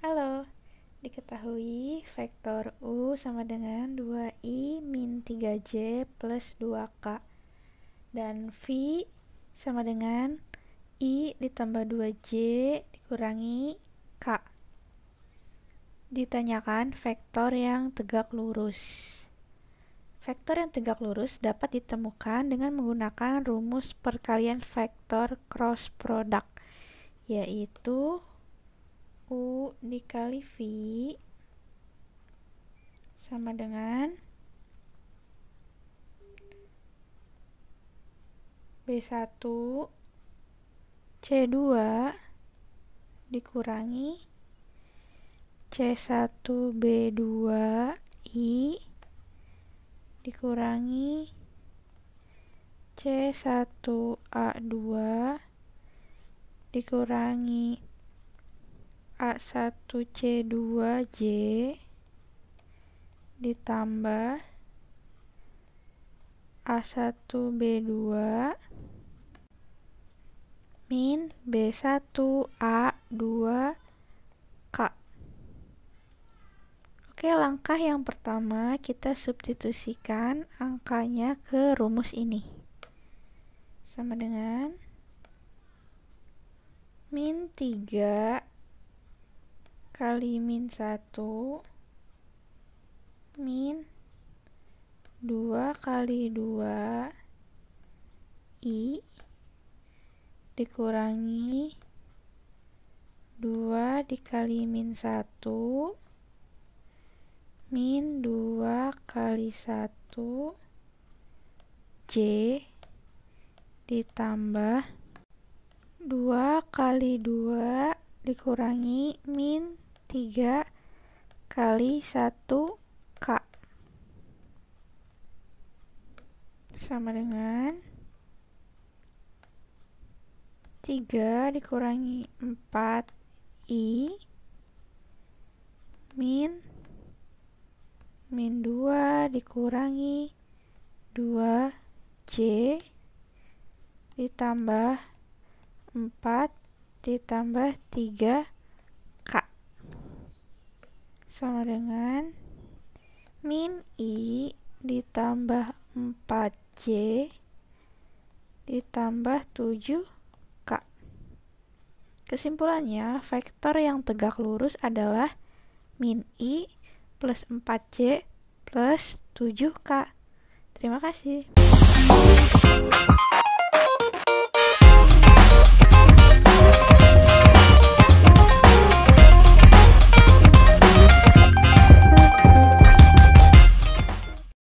Halo, diketahui vektor U sama dengan 2I min 3J plus 2K dan V sama dengan I ditambah 2J dikurangi K ditanyakan vektor yang tegak lurus Vektor yang tegak lurus dapat ditemukan dengan menggunakan rumus perkalian vektor cross product, yaitu U dikali V sama dengan B1 C2 dikurangi C1 B2 I dikurangi C1A2 dikurangi A1C2J ditambah A1B2 min B1A2 Oke, langkah yang pertama kita substitusikan angkanya ke rumus ini. Sama dengan min 3 kali min 1 min 2 kali 2 i dikurangi 2 dikali min 1 min 2 kali 1 J ditambah 2 kali 2 dikurangi min 3 kali 1 K sama dengan 3 dikurangi 4 I min 3 min 2 dikurangi 2C ditambah 4 ditambah 3K sama dengan min I ditambah 4C ditambah 7K kesimpulannya vektor yang tegak lurus adalah min I plus 4C plus 7K. Terima kasih.